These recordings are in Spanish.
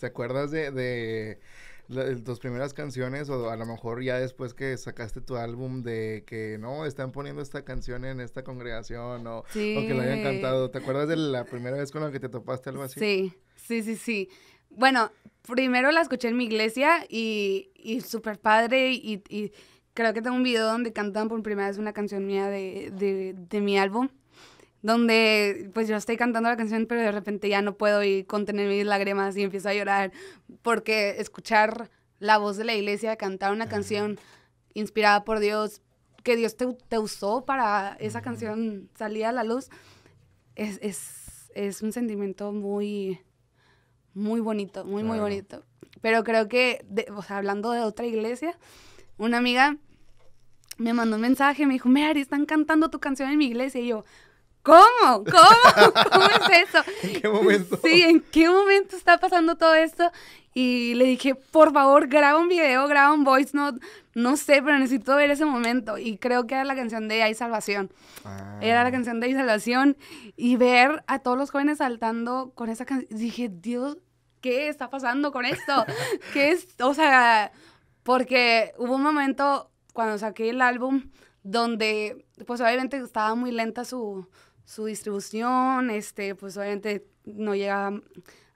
¿Te acuerdas de, de, tus primeras canciones o a lo mejor ya después que sacaste tu álbum de que no, están poniendo esta canción en esta congregación o, que la hayan cantado? ¿Te acuerdas de la primera vez con la que te topaste algo así? Sí, sí, sí, sí. Bueno, primero la escuché en mi iglesia y, y súper padre y, y, creo que tengo un video donde cantan por primera vez una canción mía de, de, de mi álbum donde pues yo estoy cantando la canción, pero de repente ya no puedo y contener mis lágrimas y empiezo a llorar, porque escuchar la voz de la iglesia cantar una canción inspirada por Dios, que Dios te, usó para esa canción salir a la luz, es, un sentimiento muy, muy bonito, muy, muy bonito. Pero creo que, o sea, hablando de otra iglesia, una amiga me mandó un mensaje, me dijo, Mary, están cantando tu canción en mi iglesia. Y yo, ¿Cómo? ¿Cómo? ¿Cómo es eso? ¿En qué momento? Sí, ¿en qué momento está pasando todo esto? Y le dije, por favor, graba un video, graba un voice note, no sé, pero necesito ver ese momento. Y creo que era la canción de Hay Salvación. Ah. Era la canción de Hay Salvación. Y ver a todos los jóvenes saltando con esa canción, dije, Dios, ¿qué está pasando con esto? ¿Qué es? O sea, porque hubo un momento cuando saqué el álbum donde, pues obviamente estaba muy lenta su, su distribución, este, pues obviamente no llega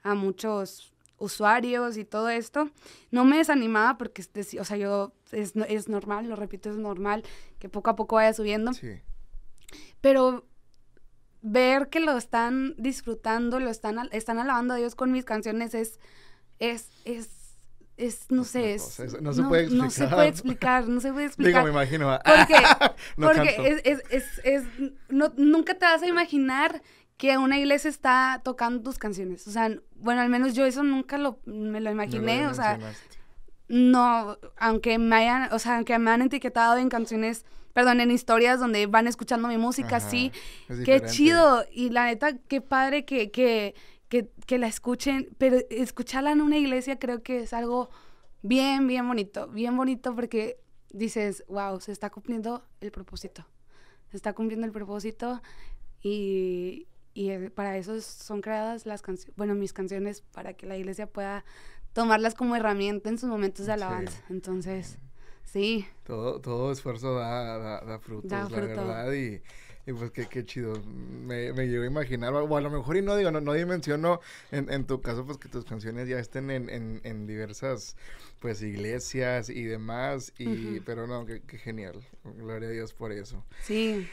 a, muchos usuarios y todo esto, no me desanimaba porque, o sea, yo, es, es normal, lo repito, es normal que poco a poco vaya subiendo. Pero ver que lo están disfrutando, lo están, están alabando a Dios con mis canciones es, es, es es, no sé, no, se puede explicar. No se puede explicar, no se puede explicar. Digo, me imagino. Ah, porque, porque es, es, nunca te vas a imaginar que una iglesia está tocando tus canciones. O sea, bueno, al menos yo eso nunca lo, me lo imaginé. o sea, no, aunque me hayan, o sea, aunque me han etiquetado en canciones, perdón, en historias donde van escuchando mi música, sí. Qué chido. Y la neta, qué padre que, que, que, que la escuchen. Pero escucharla en una iglesia creo que es algo bien, bien bonito. Bien bonito porque dices, wow, se está cumpliendo el propósito se está cumpliendo el propósito y, y eh, para eso son creadas las canciones, bueno, mis canciones, para que la iglesia pueda tomarlas como herramienta en sus momentos de alabanza. Entonces... Sí. Todo, todo esfuerzo da, frutos, la verdad. Y, y pues qué, qué chido. Me, me a imaginar, o a lo mejor y no digo, no, no dimensiono en, en tu caso, pues que tus canciones ya estén en, en, en diversas pues iglesias y demás. Y, pero no, qué genial. Gloria a Dios por eso. Sí.